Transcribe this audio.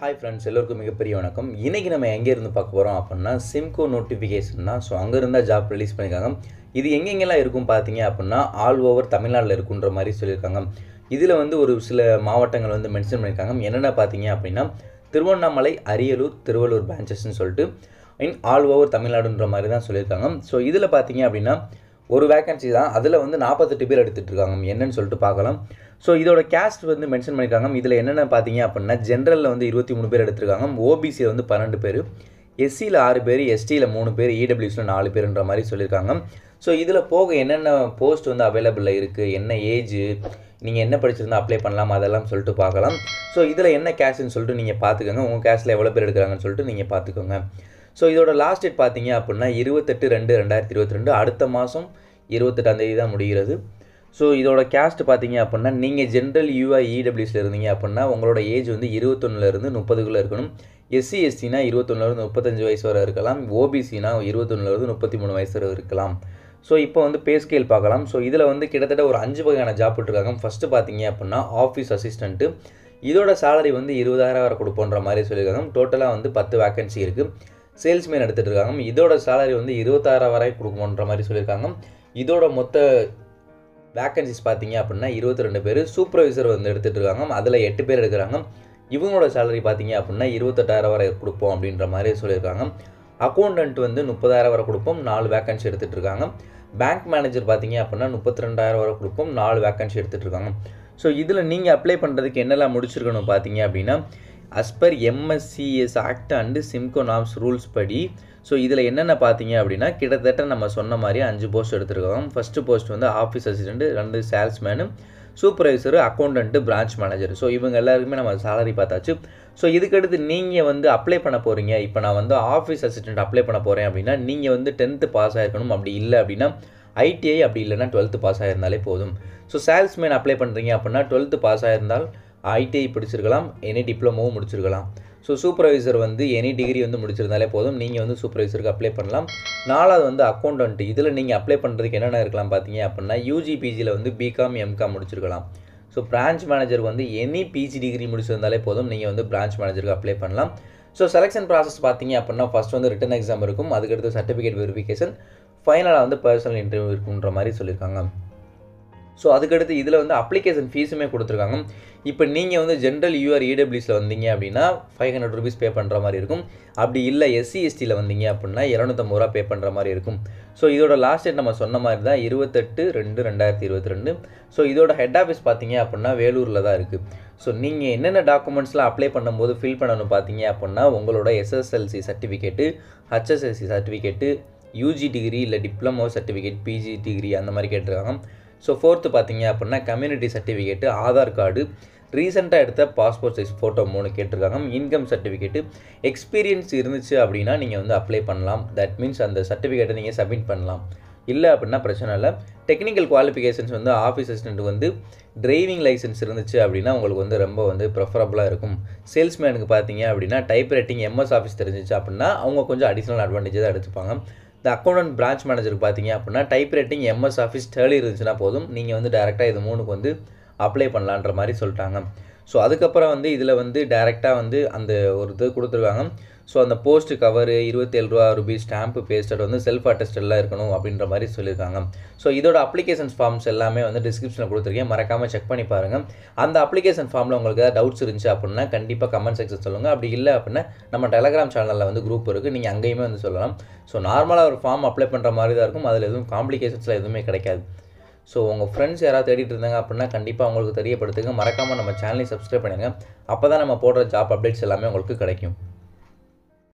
hi friends எல்லோருக்கும் மிகப்பெரிய வணக்கம் இன்றைக்கி நம்ம எங்கேருந்து பார்க்க போகிறோம் அப்படின்னா சிம்கோ நோட்டிஃபிகேஷன் தான் ஸோ இருந்தால் ஜாப் ரிலீஸ் பண்ணியிருக்காங்க இது எங்கெங்கெல்லாம் இருக்கும் பார்த்தீங்க அப்படின்னா ஆல் ஓவர் தமிழ்நாட்டில் இருக்குன்ற மாதிரி சொல்லியிருக்காங்க இதில் வந்து ஒரு சில மாவட்டங்கள் வந்து மென்ஷன் பண்ணியிருக்காங்க என்னென்ன பார்த்தீங்க அப்படின்னா திருவண்ணாமலை அரியலூர் திருவள்ளூர் பிரான்ச்சஸ்ன்னு சொல்லிட்டு இன் ஆல் ஓவர் தமிழ்நாடுன்ற மாதிரி தான் சொல்லியிருக்காங்க ஸோ இதில் பார்த்தீங்க அப்படின்னா ஒரு வேக்கன்சி தான் அதில் வந்து நாற்பத்தெட்டு பேர் எடுத்துகிட்ருக்காங்க என்னன்னு சொல்லிட்டு பார்க்கலாம் ஸோ இதோட கேஸ்ட் வந்து மென்ஷன் பண்ணியிருக்காங்க இதில் என்னென்ன பார்த்தீங்க அப்படின்னா ஜென்ரலில் வந்து இருபத்தி மூணு பேர் எடுத்திருக்காங்க ஓபிசியில் வந்து பன்னெண்டு பேர் எஸ்சியில் ஆறு பேர் எஸ்டியில் மூணு பேர் இடபிள்யூஸில் e நாலு பேருன்ற மாதிரி சொல்லியிருக்காங்க ஸோ இதில் போக என்னென்ன போஸ்ட் வந்து அவைலபிளில் இருக்குது என்ன ஏஜ் நீங்கள் என்ன படிச்சிருந்தா அப்ளை பண்ணலாம் அதெல்லாம் சொல்லிட்டு பார்க்கலாம் ஸோ இதில் என்ன கேஷ்னு சொல்லிட்டு நீங்கள் பார்த்துக்கோங்க உங்கள் கேஷில் எவ்வளோ பேர் எடுக்கிறாங்கன்னு சொல்லிட்டு நீங்கள் பார்த்துக்கோங்க ஸோ இதோட லாஸ்ட் டேட் பார்த்தீங்க அப்படின்னா இருபத்தெட்டு ரெண்டு ரெண்டாயிரத்தி இருபத்தி ரெண்டு அடுத்த மாதம் இருபத்தெட்டாம் தேதி தான் முடிகிறது ஸோ இதோட கேஸ்ட் பார்த்தீங்க அப்படின்னா நீங்கள் ஜென்ரல் யூஐஇடபிள்யூஸில் இடபிள்யூஸில் இருந்தீங்க அப்படின்னா உங்களோட ஏஜ் வந்து இருபத்தொன்னுலேருந்து முப்பதுக்குள்ளே இருக்கணும் எஸ்சி எஸ்டினா இருபத்தொன்னுலேருந்து முப்பத்தஞ்சு வயசு வரை இருக்கலாம் ஓபிசினா இருபத்தொன்னுலேருந்து முப்பத்தி மூணு வயசு வரை இருக்கலாம் ஸோ இப்போ வந்து பே ஸ்கேல் பார்க்கலாம் ஸோ இதில் வந்து கிட்டத்தட்ட ஒரு அஞ்சு வகையான ஜாப் போட்டிருக்காங்க ஃபஸ்ட்டு பார்த்தீங்க அப்படின்னா ஆஃபீஸ் அசிஸ்டண்ட்டு இதோட சேலரி வந்து இருபதாயிரம் வரை கொடுப்போன்ற மாதிரி சொல்லியிருக்காங்க டோட்டலாக வந்து பத்து வேக்கன்சி இருக்குது சேல்ஸ்மேன் எடுத்துகிட்டு இருக்காங்க இதோட சேலரி வந்து இருபத்தாயிரம் வரை கொடுக்கணுன்ற மாதிரி சொல்லியிருக்காங்க இதோட மொத்த வேக்கன்சிஸ் பார்த்தீங்க அப்படின்னா இருபத்தி ரெண்டு பேர் சூப்பர்வைசர் வந்து எடுத்துகிட்டு இருக்காங்க அதில் எட்டு பேர் எடுக்கிறாங்க இவங்களோட சேலரி பார்த்தீங்க அப்படின்னா இருபத்தெட்டாயிரம் வரை கொடுப்போம் அப்படின்ற மாதிரி சொல்லியிருக்காங்க அக்கௌண்டன்ட் வந்து முப்பதாயிரம் வரை கொடுப்போம் நாலு வேக்கன்சி எடுத்துகிட்டு இருக்காங்க பேங்க் மேனேஜர் பார்த்தீங்க அப்படின்னா முப்பத்தி ரெண்டாயிரம் வரை கொடுப்போம் நாலு வேக்கன்சி எடுத்துகிட்டு இருக்காங்க ஸோ இதில் நீங்கள் அப்ளை பண்ணுறதுக்கு என்னெல்லாம் முடிச்சிருக்கணும் பார்த்தீங்க அப்படின்னா as per MSCS act and Simco norms rules படி ஸோ இதில் என்னென்ன பார்த்தீங்க அப்படின்னா கிட்டத்தட்ட நம்ம சொன்ன மாதிரி அஞ்சு போஸ்ட் எடுத்துருக்கோம் ஃபஸ்ட்டு போஸ்ட் வந்து ஆஃபீஸ் அசிஸ்டண்ட்டு ரெண்டு salesman supervisor account branch manager so இவங்க எல்லாருக்குமே நம்ம சேலரி பார்த்தாச்சு ஸோ இதுக்கடுத்து நீங்கள் வந்து அப்ளை பண்ண போகிறீங்க இப்போ நான் வந்து ஆஃபீஸ் அசிஸ்டண்ட் அப்ளை பண்ண போகிறேன் அப்படின்னா நீங்கள் வந்து டென்த்து பாஸ் ஆகிருக்கணும் அப்படி இல்லை அப்படின்னா ஐடிஐ அப்படி இல்லைன்னா டுவெல்த்து பாஸ் ஆகிருந்தாலே போதும் ஸோ சேல்ஸ்மேன் அப்ளை பண்ணுறீங்க அப்படின்னா டுவெல்த்து பாஸ் ஆகிருந்தால் ஐடிஐ படிச்சிருக்கலாம் எனி டிப்ளமோவும் e முடிச்சிருக்கலாம் ஸோ சூப்பர்வைசர் வந்து எனி டிகிரி e வந்து முடிச்சிருந்தாலே போதும் நீங்கள் வந்து சூப்பர்வைசருக்கு அப்ளை பண்ணலாம் நாலாவது வந்து அக்கௌண்டன்ட் இதில் நீங்கள் அப்ளை பண்ணுறதுக்கு என்னென்ன இருக்கலாம் பார்த்தீங்க அப்படின்னா யூஜிபிஜியில் வந்து பிகாம் எம்காம் முடிச்சிருக்கலாம் ஸோ பிரான்ச் மேனேஜர் வந்து எனி பிஜி டிகிரி முடிச்சிருந்தாலே போதும் நீங்கள் வந்து பிரான்ச் மேனேஜருக்கு அப்ளை பண்ணலாம் ஸோ செலெக்ஷன் ப்ராசஸ் பார்த்தீங்க அப்படின்னா ஃபஸ்ட் வந்து ரிட்டன் எக்ஸாம் இருக்கும் அதுக்கடுத்து சர்டிஃபிகேட் வெரிஃபிகேஷன் ஃபைனலாக வந்து பர்சனல் இன்டர்வியூ இருக்குன்ற மாதிரி சொல்லியிருக்காங்க ஸோ அதுக்கடுத்து இதில் வந்து அப்ளிகேஷன் ஃபீஸுமே கொடுத்துருக்காங்க இப்போ நீங்கள் வந்து ஜென்ரல் யூஆர் இடபிள்யூஸில் வந்தீங்க அப்படின்னா ஃபைவ் ஹண்ட்ரட் ருபீஸ் பே பண்ணுற மாதிரி இருக்கும் அப்படி இல்லை எஸ்சி எஸ்டியில் வந்தீங்க அப்படின்னா இரநூத்தம்பது ரூபா பே பண்ணுற மாதிரி இருக்கும் ஸோ இதோட லாஸ்ட் டேட் நம்ம சொன்ன மாதிரி தான் இருபத்தெட்டு ரெண்டு ரெண்டாயிரத்தி இருபத்தி ரெண்டு ஸோ இதோட ஹெட் ஆஃபீஸ் பார்த்தீங்க அப்படின்னா வேலூரில் தான் இருக்குது ஸோ நீங்கள் என்னென்ன டாக்குமெண்ட்ஸ்லாம் அப்ளை பண்ணும்போது ஃபில் பண்ணணும் பார்த்தீங்க அப்படின்னா உங்களோட SSLC certificate HSLC certificate UG degree இல்லை டிப்ளமோ சர்டிஃபிகேட் பிஜி டிகிரி அந்த மாதிரி கேட்டிருக்காங்க ஸோ ஃபோர்த்து பார்த்தீங்க அப்படின்னா கம்யூனிட்டி சர்டிஃபிகேட்டு ஆதார் கார்டு ரீசெண்டாக எடுத்த பாஸ்போர்ட் சைஸ் ஃபோட்டோ மூணு கேட்டிருக்காங்க இன்கம் சர்டிஃபிகேட்டு எக்ஸ்பீரியன்ஸ் இருந்துச்சு அப்படின்னா நீங்கள் வந்து அப்ளை பண்ணலாம் தட் மீன்ஸ் அந்த சர்டிஃபிகேட்டை நீங்கள் சப்மிட் பண்ணலாம் இல்லை அப்படின்னா பிரச்சனை இல்லை டெக்னிக்கல் குவாலிஃபிகேஷன்ஸ் வந்து ஆஃபீஸ் அசிஸ்டண்ட் வந்து டிரைவிங் லைசன்ஸ் இருந்துச்சு அப்படின்னா உங்களுக்கு வந்து ரொம்ப வந்து ப்ரிஃபரபுளாக இருக்கும் சேல்ஸ்மேனுக்கு பார்த்தீங்க அப்படின்னா டைப் ரைட்டிங் எம்எஸ் ஆஃபீஸ் தெரிஞ்சிச்சு அப்படின்னா அவங்க கொஞ்சம் அடிஷ்னல் அட்வான்டேஜ் தான் எடுத்துப்பாங்க இந்த அக்கௌண்ட் பிரான்ச் மேனேஜருக்கு பார்த்தீங்க அப்படின்னா type writing MS Office Tally இருந்துச்சுன்னா போதும் நீங்கள் வந்து டேரெக்டாக இது மூணுக்கு வந்து அப்ளை பண்ணலான்ற மாதிரி சொல்லிட்டாங்க ஸோ அதுக்கப்புறம் வந்து இதில் வந்து டேரெக்டாக வந்து அந்த ஒரு இது கொடுத்துருக்காங்க ஸோ அந்த போஸ்ட் கவரு இருபத்தேழு ரூபா ருபீஸ் ஸ்டாம்ப்பு பேஸ்டட் வந்து செல்ஃப் அட்டஸ்டெல்லாம் இருக்கணும் அப்படின்ற மாதிரி சொல்லியிருக்காங்க ஸோ இதோட அப்ளிகேஷன்ஸ் ஃபார்ம்ஸ் எல்லாமே வந்து டிஸ்கிரிப்ஷனில் கொடுத்துருக்கேன் மறக்காமல் செக் பண்ணி பாருங்கள் அந்த அப்ளிகேஷன் ஃபார்மில் உங்களுக்கு ஏதாவது டவுட்ஸ் இருந்துச்சு அப்படின்னா கண்டிப்பாக கமெண்ட் செக்ஷன் சொல்லுங்கள் அப்படி இல்லை அப்படின்னா நம்ம டெலகிராம் சேனலில் வந்து குரூப் இருக்குது நீங்கள் அங்கேயுமே வந்து சொல்லலாம் ஸோ நார்மலாக ஒரு ஃபார்ம் அப்ளை பண்ணுற மாதிரி தான் இருக்கும் அதில் எதுவும் காம்ப்ளிகேஷன்ஸில் எதுவுமே கிடைக்காது ஸோ உங்கள் ஃப்ரெண்ட்ஸ் யாராவது தேடிட்டு இருந்தாங்க அப்படின்னா கண்டிப்பாக உங்களுக்கு தெரியப்படுத்துங்க மறக்காமல் நம்ம சேனலையும் சப்ஸ்கிரைப் பண்ணுங்கள் அப்போ தான் நம்ம போடுற ஜாப் அப்டேட்ஸ் எல்லாமே உங்களுக்கு கிடைக்கும்